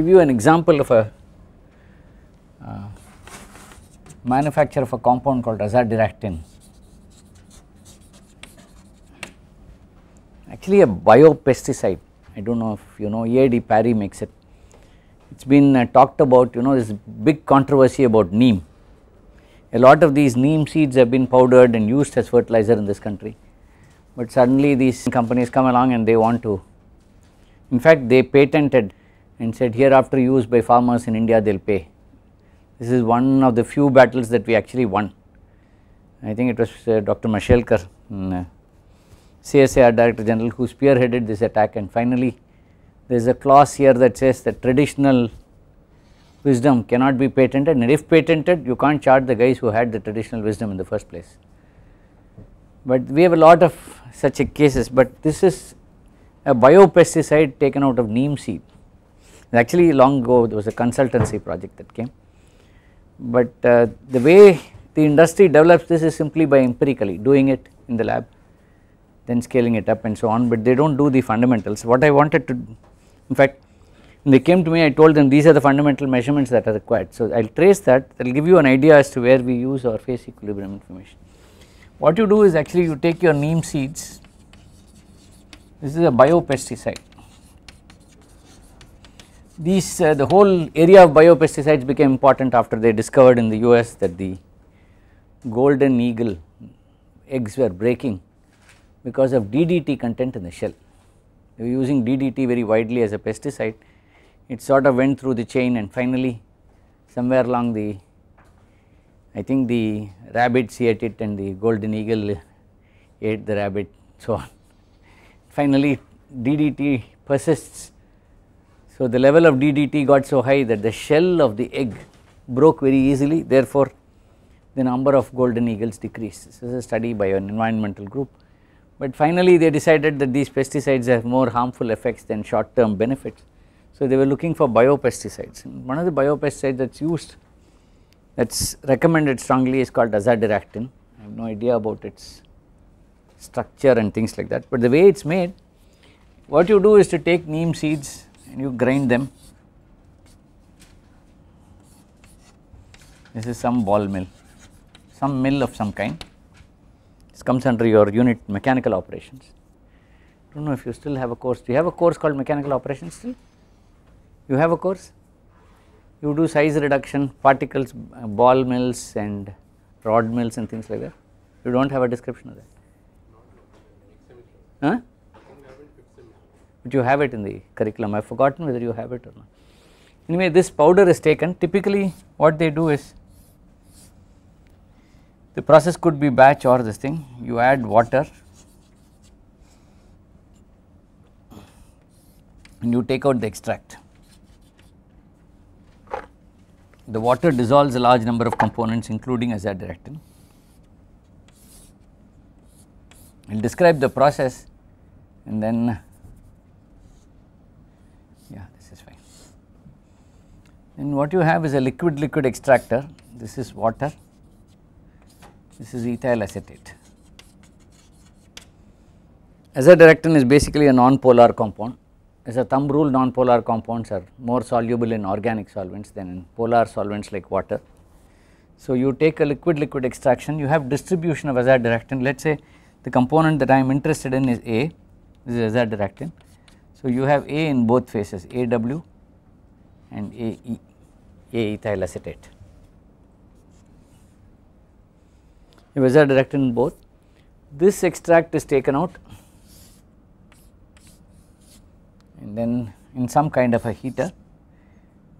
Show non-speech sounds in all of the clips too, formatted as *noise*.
give you an example of a uh, manufacture of a compound called azadiractin. Actually a biopesticide, I do not know if you know EAD Parry makes it. It has been uh, talked about you know this big controversy about neem. A lot of these neem seeds have been powdered and used as fertilizer in this country, but suddenly these companies come along and they want to, in fact they patented and said hereafter used by farmers in India they will pay. This is one of the few battles that we actually won. I think it was uh, Dr. Mashelkar, mm, uh, CSIR Director General who spearheaded this attack and finally there is a clause here that says that traditional wisdom cannot be patented and if patented you can't charge the guys who had the traditional wisdom in the first place. But we have a lot of such a cases but this is a biopesticide taken out of neem seed actually long ago there was a consultancy project that came. But uh, the way the industry develops this is simply by empirically doing it in the lab then scaling it up and so on but they do not do the fundamentals. What I wanted to in fact when they came to me I told them these are the fundamental measurements that are required. So, I will trace that i will give you an idea as to where we use our phase equilibrium information. What you do is actually you take your neem seeds this is a biopesticide these uh, the whole area of biopesticides became important after they discovered in the US that the golden eagle eggs were breaking because of DDT content in the shell. They were using DDT very widely as a pesticide. It sort of went through the chain and finally somewhere along the I think the rabbits ate it and the golden eagle ate the rabbit so on. *laughs* Finally DDT persists so, the level of DDT got so high that the shell of the egg broke very easily therefore, the number of golden eagles decreased. This is a study by an environmental group, but finally they decided that these pesticides have more harmful effects than short term benefits. So, they were looking for biopesticides and one of the biopesticides that is used that is recommended strongly is called azadirachtin. I have no idea about its structure and things like that, but the way it is made what you do is to take neem seeds and you grind them. This is some ball mill, some mill of some kind. This comes under your unit mechanical operations. I do not know if you still have a course. Do you have a course called mechanical operations still? You have a course? You do size reduction, particles, ball mills and rod mills and things like that. You do not have a description of that. Huh? but you have it in the curriculum. I have forgotten whether you have it or not. Anyway, this powder is taken. Typically, what they do is the process could be batch or this thing. You add water and you take out the extract. The water dissolves a large number of components including azadirachtin. I will describe the process and then And what you have is a liquid liquid extractor, this is water, this is ethyl acetate. Azadirachtin is basically a non-polar compound. As a thumb rule, non-polar compounds are more soluble in organic solvents than in polar solvents like water. So, you take a liquid liquid extraction, you have distribution of azadirachtin. Let us say the component that I am interested in is A, this is azadirachtin. So, you have A in both phases, AW and AE. A ethyl acetate. A bezier in both. This extract is taken out and then in some kind of a heater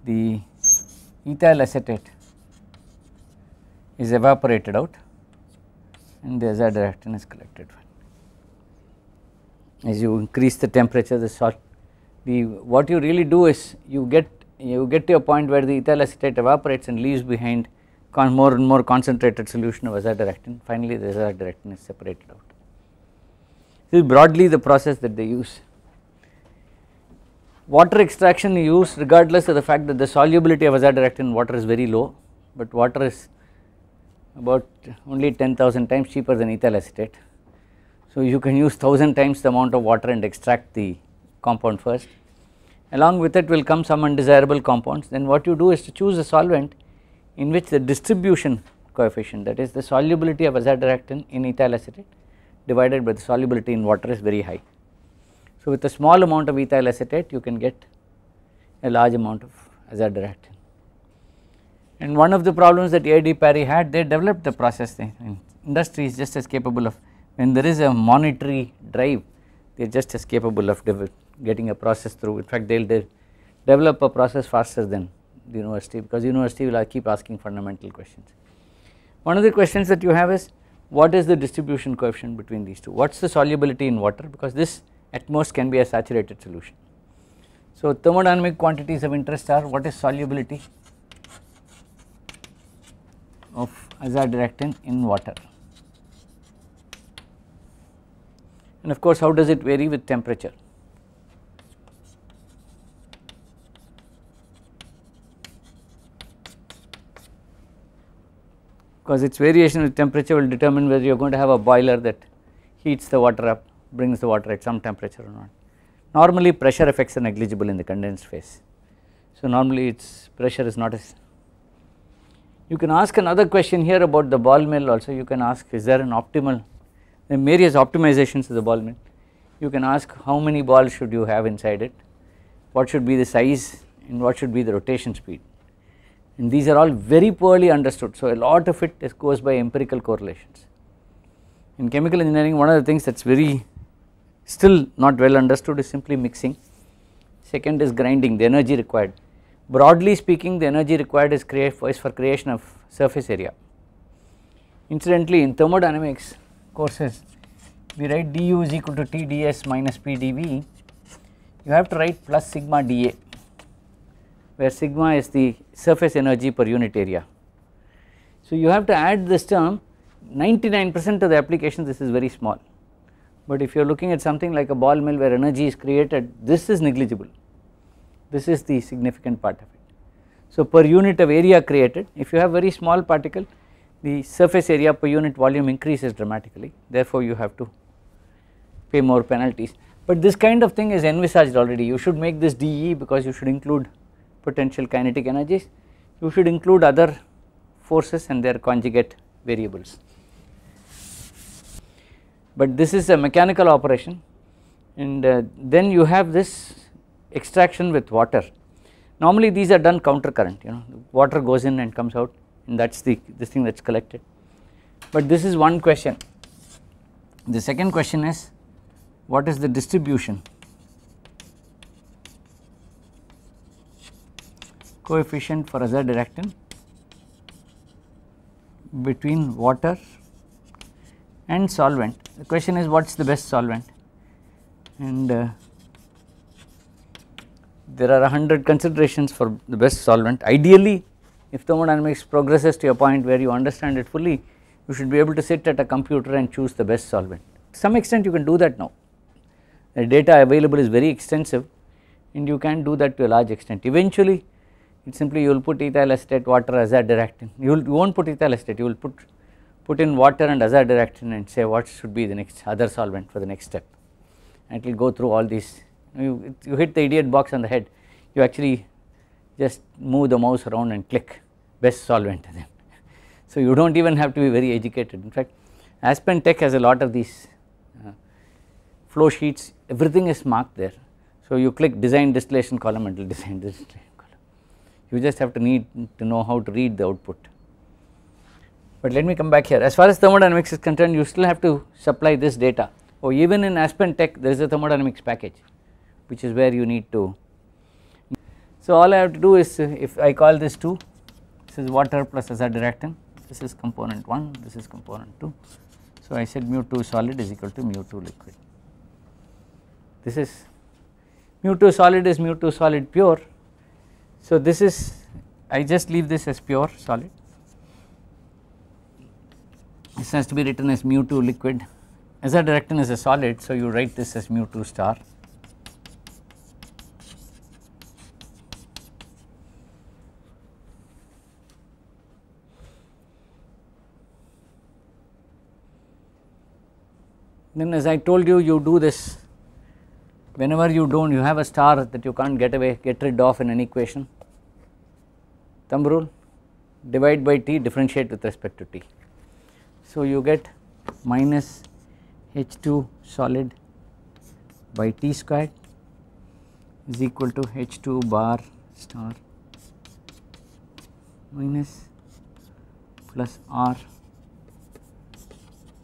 the ethyl acetate is evaporated out and the azadirachtin direction is collected. As you increase the temperature the salt the what you really do is you get you get to a point where the ethyl acetate evaporates and leaves behind more and more concentrated solution of azadirachtin finally the azadirachtin is separated out. This is broadly the process that they use. Water extraction is used regardless of the fact that the solubility of azadirachtin in water is very low but water is about only 10,000 times cheaper than ethyl acetate. So, you can use 1000 times the amount of water and extract the compound first along with it will come some undesirable compounds then what you do is to choose a solvent in which the distribution coefficient that is the solubility of azadirachtin in ethyl acetate divided by the solubility in water is very high. So, with a small amount of ethyl acetate you can get a large amount of azadirachtin. And one of the problems that A.D. Parry had they developed the process mean, industry is just as capable of when there is a monetary drive they are just as capable of developing getting a process through. In fact, they will develop a process faster than the university because university will keep asking fundamental questions. One of the questions that you have is what is the distribution coefficient between these two? What is the solubility in water because this at most can be a saturated solution. So, thermodynamic quantities of interest are what is solubility of azadirachtin in water and of course how does it vary with temperature. because its variation with temperature will determine whether you are going to have a boiler that heats the water up, brings the water at some temperature or not. Normally pressure effects are negligible in the condensed phase. So normally its pressure is not as. You can ask another question here about the ball mill also you can ask is there an optimal, there are various optimizations of the ball mill. You can ask how many balls should you have inside it, what should be the size and what should be the rotation speed and these are all very poorly understood. So, a lot of it is caused by empirical correlations. In chemical engineering one of the things that is very still not well understood is simply mixing, second is grinding the energy required. Broadly speaking the energy required is, is for creation of surface area. Incidentally in thermodynamics courses we write du is equal to T ds minus p dv you have to write plus sigma dA where sigma is the surface energy per unit area. So, you have to add this term 99 percent of the applications this is very small, but if you are looking at something like a ball mill where energy is created this is negligible, this is the significant part of it. So, per unit of area created if you have very small particle the surface area per unit volume increases dramatically therefore, you have to pay more penalties. But this kind of thing is envisaged already you should make this DE because you should include potential kinetic energies, you should include other forces and their conjugate variables. But this is a mechanical operation and uh, then you have this extraction with water. Normally these are done counter current you know water goes in and comes out and that is the this thing that is collected. But this is one question. The second question is what is the distribution coefficient for a z reactant between water and solvent. The question is what is the best solvent and uh, there are a hundred considerations for the best solvent. Ideally if thermodynamics progresses to a point where you understand it fully you should be able to sit at a computer and choose the best solvent. To some extent you can do that now. The data available is very extensive and you can do that to a large extent. Eventually simply you will put ethyl acetate water as a directant you, will, not put ethyl acetate you will put put in water and as a directant and say what should be the next other solvent for the next step and it will go through all these you, you hit the idiot box on the head you actually just move the mouse around and click best solvent then. *laughs* So, you do not even have to be very educated in fact Aspen Tech has a lot of these uh, flow sheets everything is marked there. So, you click design distillation column and it will *laughs* design distillation you just have to need to know how to read the output. But let me come back here as far as thermodynamics is concerned you still have to supply this data or oh, even in Aspen Tech there is a thermodynamics package which is where you need to. So, all I have to do is if I call this 2 this is water plus a directing. this is component 1 this is component 2. So, I said mu 2 solid is equal to mu 2 liquid this is mu 2 solid is mu 2 solid pure so, this is I just leave this as pure solid this has to be written as mu 2 liquid as a direction is a solid so you write this as mu 2 star then as I told you you do this whenever you do not you have a star that you can't get away get rid of in an equation thumb rule divide by t differentiate with respect to t. So, you get minus H2 solid by t squared is equal to H2 bar star minus plus R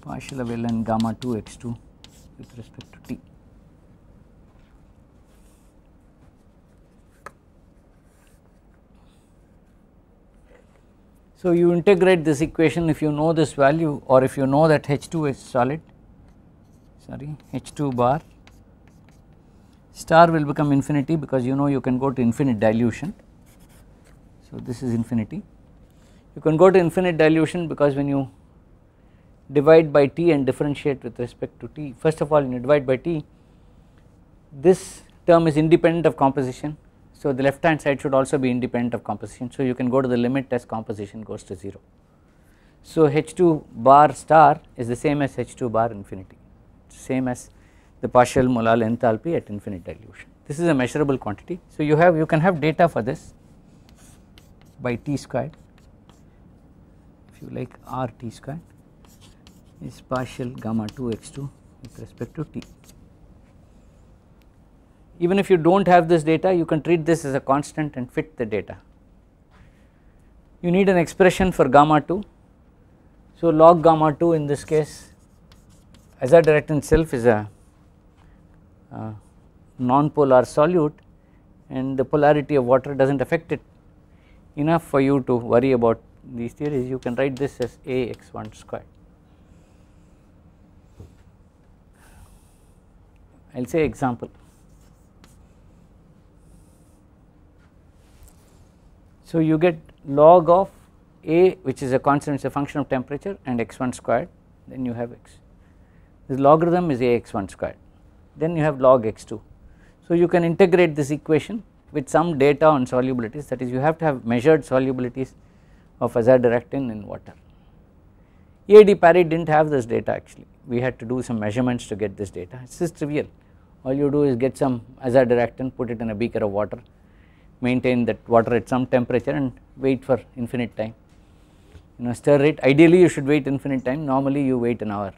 partial and gamma 2 X2 with respect to t. So, you integrate this equation if you know this value or if you know that H2 is solid sorry H2 bar star will become infinity because you know you can go to infinite dilution. So, this is infinity. You can go to infinite dilution because when you divide by T and differentiate with respect to T, first of all you divide by T, this term is independent of composition so, the left hand side should also be independent of composition. So, you can go to the limit as composition goes to 0. So, H2 bar star is the same as H2 bar infinity, same as the partial molar enthalpy at infinite dilution. This is a measurable quantity. So, you have you can have data for this by T squared if you like R T squared is partial gamma 2 X2 with respect to T even if you do not have this data you can treat this as a constant and fit the data. You need an expression for gamma 2. So, log gamma 2 in this case azar directin itself is a uh, non-polar solute and the polarity of water does not affect it enough for you to worry about these theories you can write this as A x1 square. I will say example. So, you get log of A which is a constant it's a function of temperature and x1 squared then you have x. This logarithm is ax1 squared then you have log x2. So, you can integrate this equation with some data on solubilities that is you have to have measured solubilities of azadirachtin in water. EAD Parry did not have this data actually we had to do some measurements to get this data it is trivial all you do is get some azadirachtin put it in a beaker of water maintain that water at some temperature and wait for infinite time. You know stir it ideally you should wait infinite time normally you wait an hour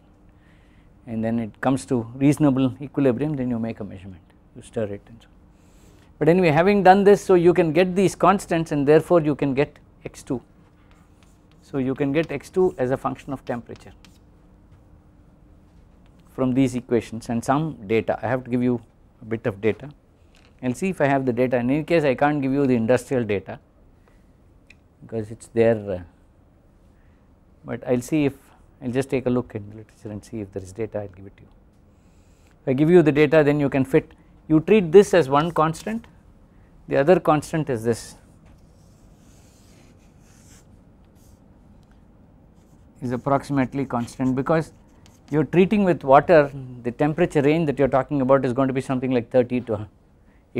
and then it comes to reasonable equilibrium then you make a measurement you stir it and so. But anyway having done this so you can get these constants and therefore you can get x2. So you can get x2 as a function of temperature from these equations and some data I have to give you a bit of data. I will see if I have the data in any case I can't give you the industrial data because it is there uh, but I will see if I will just take a look in the literature and see if there is data I will give it to you. If I give you the data then you can fit you treat this as one constant the other constant is this is approximately constant because you are treating with water the temperature range that you are talking about is going to be something like 30 to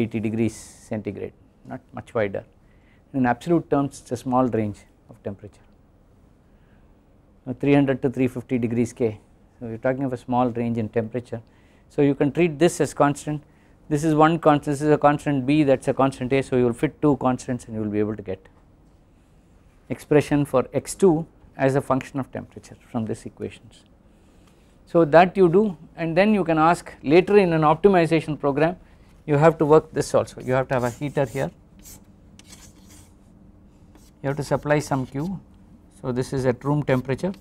80 degrees centigrade not much wider in absolute terms it is a small range of temperature now 300 to 350 degrees K so we are talking of a small range in temperature so you can treat this as constant this is one constant this is a constant B that is a constant A so you will fit two constants and you will be able to get expression for x2 as a function of temperature from these equations. So that you do and then you can ask later in an optimization program you have to work this also you have to have a heater here you have to supply some Q so this is at room temperature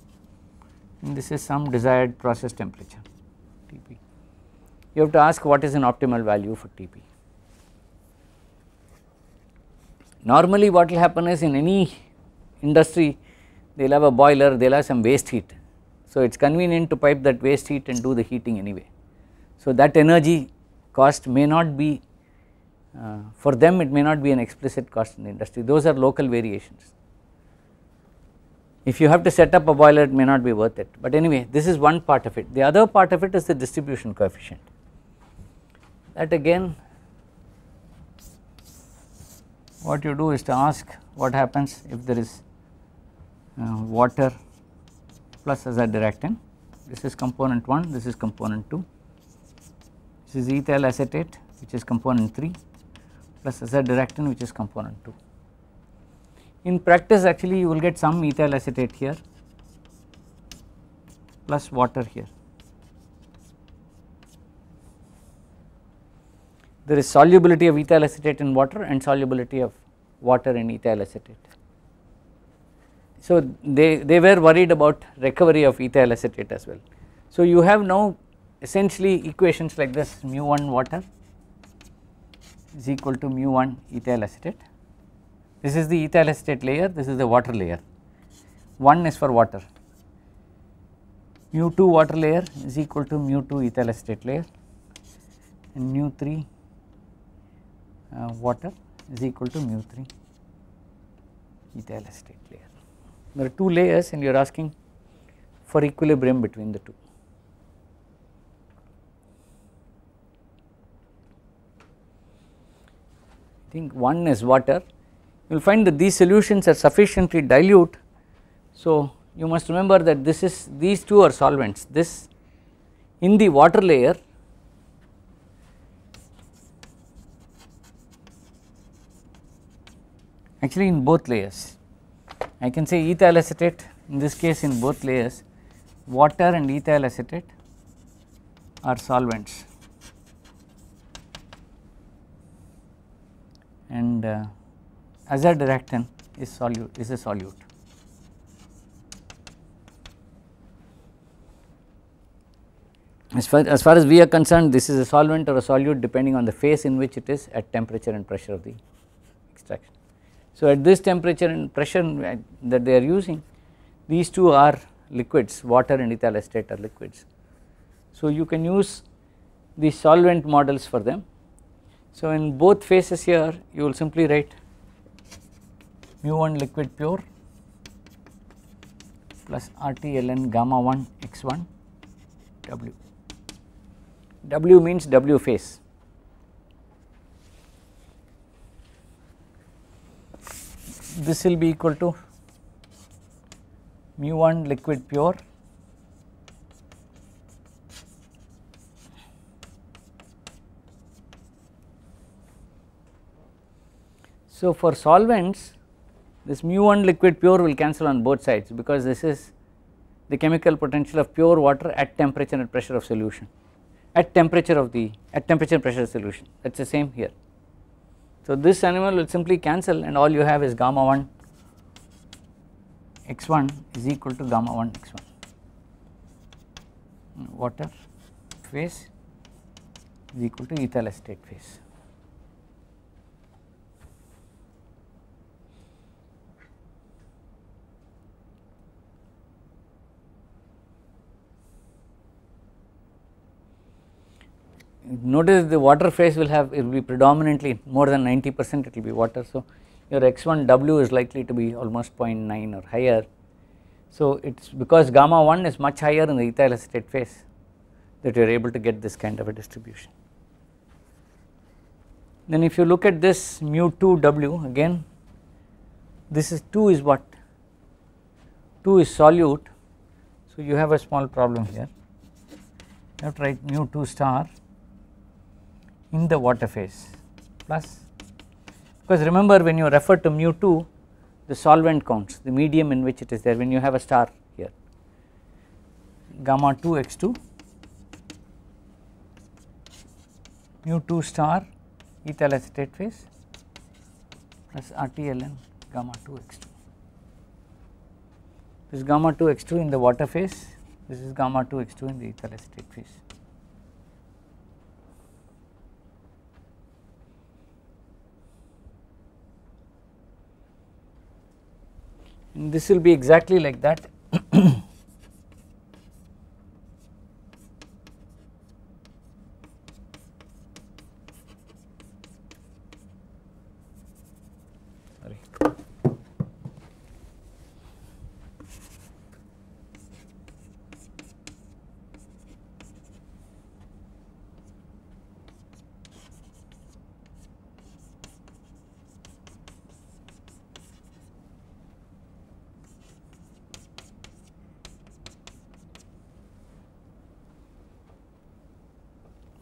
and this is some desired process temperature Tp you have to ask what is an optimal value for Tp normally what will happen is in any industry they will have a boiler, they will have some waste heat. So, it is convenient to pipe that waste heat and do the heating anyway. So, that energy cost may not be uh, for them it may not be an explicit cost in the industry those are local variations. If you have to set up a boiler it may not be worth it but anyway this is one part of it the other part of it is the distribution coefficient that again what you do is to ask what happens if there is uh, water plus as a directant this is component 1 this is component 2 which is ethyl acetate which is component 3 plus azadirachtin which is component 2. In practice actually you will get some ethyl acetate here plus water here. There is solubility of ethyl acetate in water and solubility of water in ethyl acetate. So, they, they were worried about recovery of ethyl acetate as well. So, you have now essentially equations like this mu 1 water is equal to mu 1 ethyl acetate. This is the ethyl acetate layer, this is the water layer, 1 is for water, mu 2 water layer is equal to mu 2 ethyl acetate layer and mu 3 uh, water is equal to mu 3 ethyl acetate layer. There are two layers and you are asking for equilibrium between the two. think one is water you will find that these solutions are sufficiently dilute. So, you must remember that this is these two are solvents this in the water layer actually in both layers I can say ethyl acetate in this case in both layers water and ethyl acetate are solvents and uh, is solute is a solute. As far, as far as we are concerned this is a solvent or a solute depending on the phase in which it is at temperature and pressure of the extraction. So, at this temperature and pressure uh, that they are using these two are liquids water and ethyl acetate are liquids. So, you can use the solvent models for them so, in both phases here you will simply write mu 1 liquid pure plus RT ln gamma 1 x 1 W. W means W phase. This will be equal to mu 1 liquid pure So, for solvents this mu 1 liquid pure will cancel on both sides because this is the chemical potential of pure water at temperature and pressure of solution at temperature of the at temperature and pressure solution that is the same here. So, this animal will simply cancel and all you have is gamma 1 x 1 is equal to gamma 1 x 1 water phase is equal to ethyl acetate phase. notice the water phase will have it will be predominantly more than 90 percent it will be water. So, your x1 w is likely to be almost 0.9 or higher. So, it is because gamma 1 is much higher in the ethyl acetate phase that you are able to get this kind of a distribution. Then if you look at this mu 2 w again this is 2 is what 2 is solute. So, you have a small problem here you have to write mu 2 star in the water phase plus because remember when you refer to mu 2 the solvent counts the medium in which it is there when you have a star here gamma 2 x 2 mu 2 star ethyl acetate phase plus RTLN gamma 2 x 2 this gamma 2 x 2 in the water phase this is gamma 2 x 2 in the ethyl acetate phase. this will be exactly like that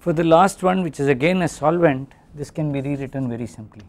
For the last one which is again a solvent this can be rewritten very simply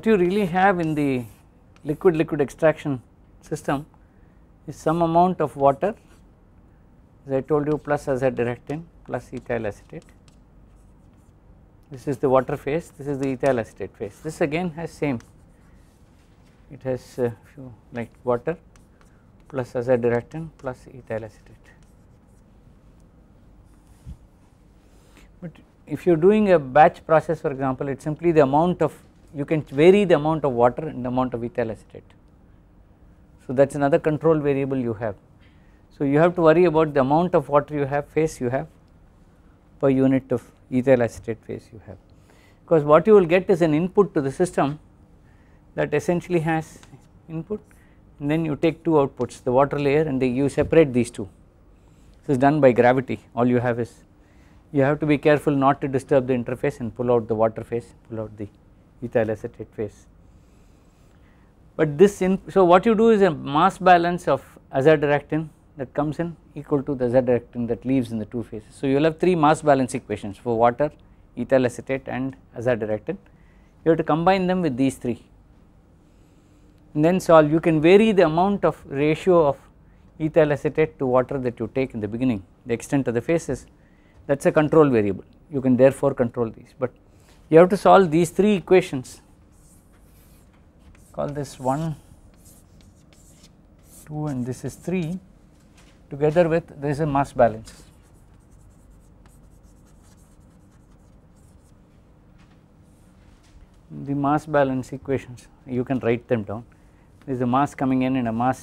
what you really have in the liquid liquid extraction system is some amount of water as I told you plus azadirectin plus ethyl acetate. This is the water phase, this is the ethyl acetate phase. This again has same, it has uh, few like water plus azadirectin plus ethyl acetate. But if you are doing a batch process for example, it is simply the amount of you can vary the amount of water and the amount of ethyl acetate. So that is another control variable you have. So you have to worry about the amount of water you have phase you have per unit of ethyl acetate phase you have because what you will get is an input to the system that essentially has input and then you take two outputs the water layer and you separate these two. This is done by gravity all you have is you have to be careful not to disturb the interface and pull out the water phase pull out the ethyl acetate phase. But this in so what you do is a mass balance of azadirachtin that comes in equal to the azadirachtin that leaves in the two phases. So you will have three mass balance equations for water, ethyl acetate and azadirachtin. You have to combine them with these three and then solve you can vary the amount of ratio of ethyl acetate to water that you take in the beginning the extent of the phases that is a control variable you can therefore control these but you have to solve these three equations call this 1 2 and this is 3 together with this a mass balance the mass balance equations you can write them down there is a mass coming in and a mass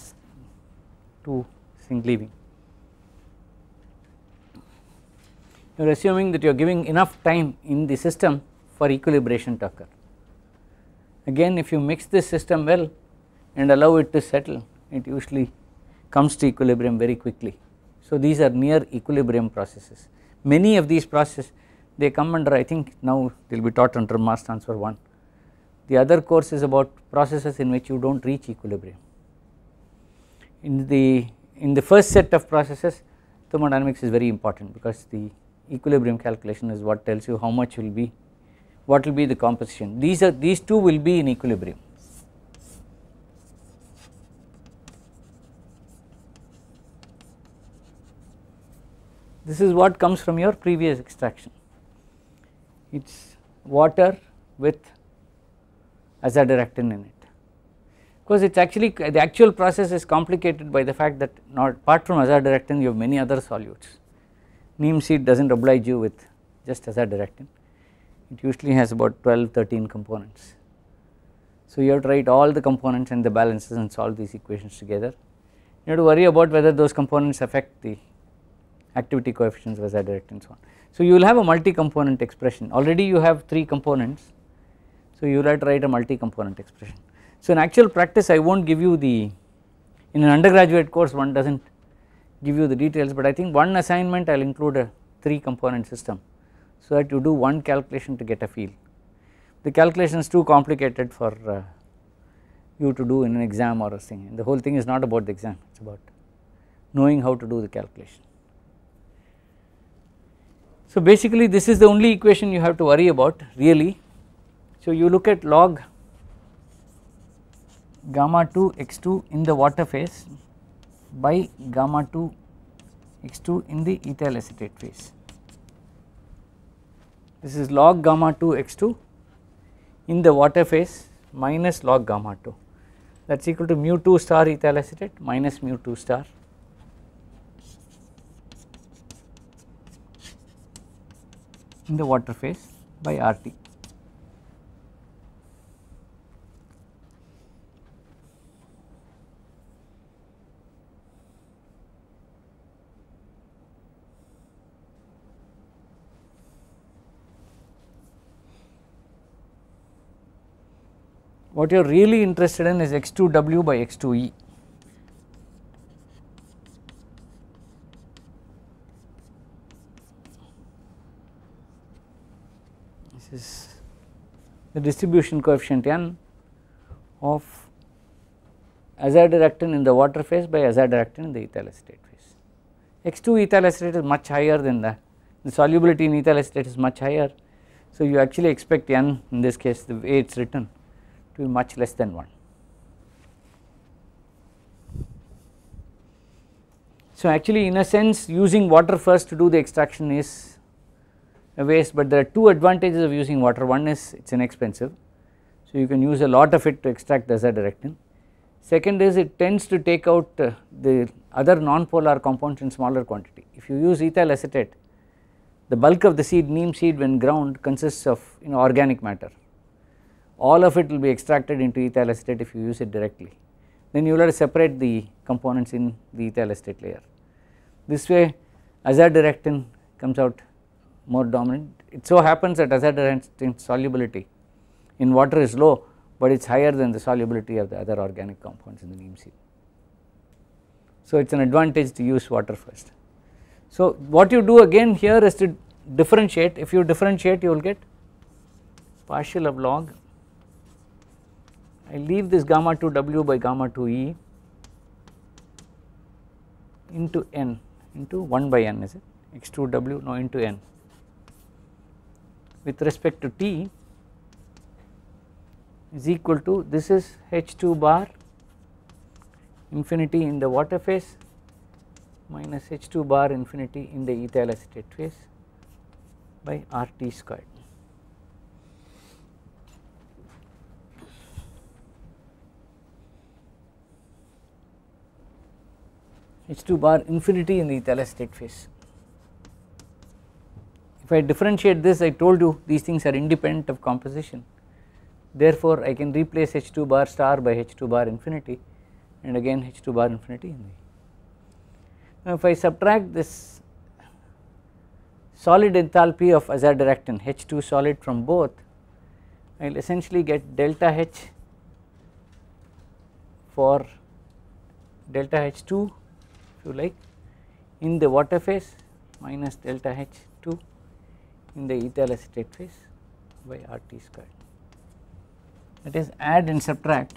two sink leaving you are assuming that you are giving enough time in the system for equilibration to occur. Again if you mix this system well and allow it to settle it usually comes to equilibrium very quickly. So these are near equilibrium processes. Many of these processes they come under I think now they will be taught under mass transfer 1. The other course is about processes in which you do not reach equilibrium. In the in the first set of processes thermodynamics is very important because the equilibrium calculation is what tells you how much will be what will be the composition these are these two will be in equilibrium. This is what comes from your previous extraction it is water with azadirachtin in it because it is actually the actual process is complicated by the fact that not apart from azadirachtin you have many other solutes neem seed does not oblige you with just azadirachtin it usually has about 12, 13 components. So, you have to write all the components and the balances and solve these equations together. You have to worry about whether those components affect the activity coefficients, was direct and so on. So, you will have a multi component expression already you have 3 components. So, you will have to write a multi component expression. So, in actual practice I will not give you the in an undergraduate course one does not give you the details, but I think one assignment I will include a 3 component system so that you do one calculation to get a feel. The calculation is too complicated for uh, you to do in an exam or a thing and the whole thing is not about the exam, it is about knowing how to do the calculation. So basically this is the only equation you have to worry about really. So you look at log gamma 2 x2 in the water phase by gamma 2 x2 in the ethyl acetate phase this is log gamma 2 x2 in the water phase minus log gamma 2 that is equal to mu 2 star ethyl acetate minus mu 2 star in the water phase by RT. what you are really interested in is x2w by x2e. This is the distribution coefficient n of azadirachtin in the water phase by azadirachtin in the ethyl acetate phase. X2 ethyl acetate is much higher than that, the solubility in ethyl acetate is much higher. So, you actually expect n in this case the way it is written to be much less than 1. So, actually in a sense using water first to do the extraction is a waste, but there are two advantages of using water. One is it is inexpensive, so you can use a lot of it to extract the desodorectin. Second is it tends to take out uh, the other non-polar compounds in smaller quantity. If you use ethyl acetate, the bulk of the seed, neem seed when ground consists of you know organic matter all of it will be extracted into ethyl acetate if you use it directly. Then you will have to separate the components in the ethyl acetate layer. This way azadirachtin comes out more dominant. It so happens that azadirachtin solubility in water is low, but it is higher than the solubility of the other organic compounds in the neem seed. So, it is an advantage to use water first. So, what you do again here is to differentiate, if you differentiate you will get partial of log I leave this gamma 2 w by gamma 2 e into n into 1 by n is it x 2 w no into n. With respect to t is equal to this is h 2 bar infinity in the water phase minus h 2 bar infinity in the ethyl acetate phase by r t squared. H2 bar infinity in the state phase. If I differentiate this I told you these things are independent of composition therefore I can replace H2 bar star by H2 bar infinity and again H2 bar infinity in the. Now if I subtract this solid enthalpy of azadirachtin H2 solid from both I will essentially get delta H for delta H2 you like in the water phase minus delta H 2 in the ethyl acetate phase by R T square. That is add and subtract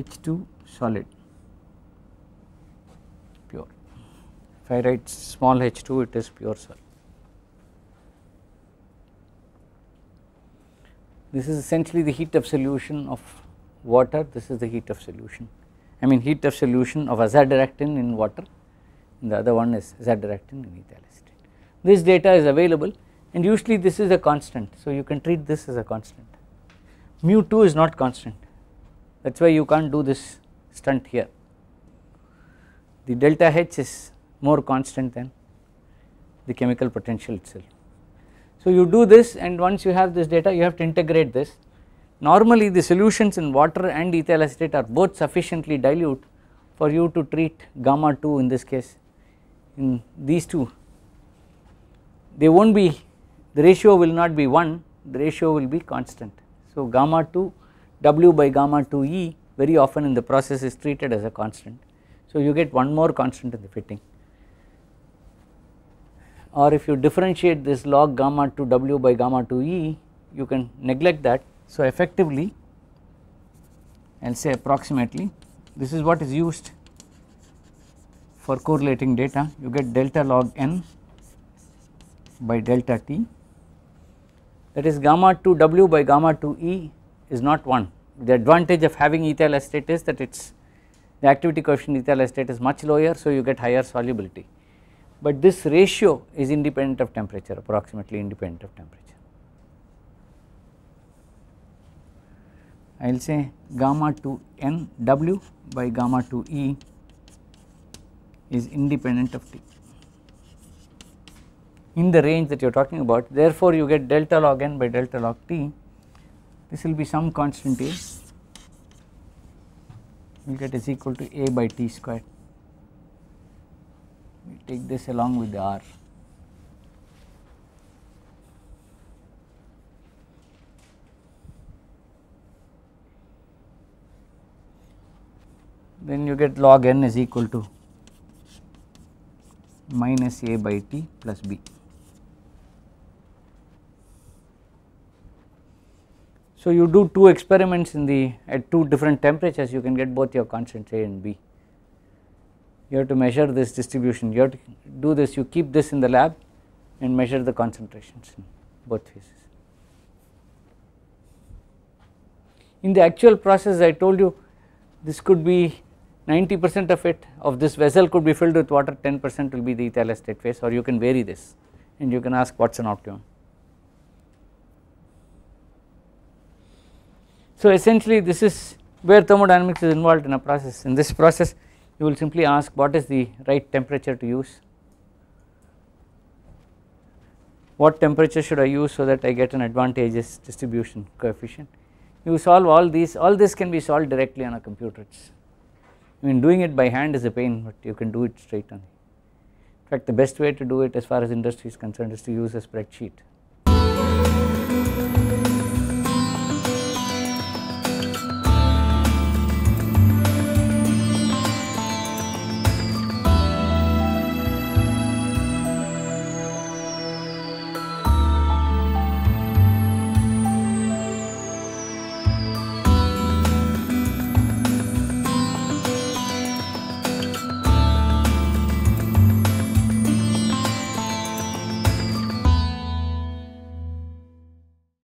H2 solid pure. If I write small h2 it is pure solid. This is essentially the heat of solution of water, this is the heat of solution. I mean heat of solution of azadirachtin in water, the other one is azadirachtin in ethyl acetate. This data is available and usually this is a constant, so you can treat this as a constant. Mu 2 is not constant, that is why you can't do this stunt here. The delta H is more constant than the chemical potential itself. So you do this and once you have this data you have to integrate this. Normally the solutions in water and ethyl acetate are both sufficiently dilute for you to treat gamma 2 in this case in these two. They will not be the ratio will not be 1 the ratio will be constant. So gamma 2 W by gamma 2 E very often in the process is treated as a constant. So you get one more constant in the fitting or if you differentiate this log gamma 2 w by gamma 2 e you can neglect that. So, effectively I will say approximately this is what is used for correlating data you get delta log n by delta t that is gamma 2 w by gamma 2 e is not 1 the advantage of having ethyl acetate is that it is the activity coefficient ethyl acetate is much lower so you get higher solubility but this ratio is independent of temperature approximately independent of temperature. I will say gamma 2 n w by gamma 2 e is independent of t in the range that you are talking about therefore you get delta log n by delta log t this will be some constant a you will get is equal to a by t square take this along with the R. Then you get log n is equal to minus a by t plus b. So, you do two experiments in the at two different temperatures you can get both your constant a and b you have to measure this distribution, you have to do this, you keep this in the lab and measure the concentrations in both phases. In the actual process I told you this could be 90 percent of it of this vessel could be filled with water 10 percent will be the ethyl state phase or you can vary this and you can ask what is an optimum. So essentially this is where thermodynamics is involved in a process in this process you will simply ask what is the right temperature to use, what temperature should I use so that I get an advantageous distribution coefficient. You solve all these, all this can be solved directly on a computer. It's, I mean doing it by hand is a pain but you can do it straight on. In fact the best way to do it as far as industry is concerned is to use a spreadsheet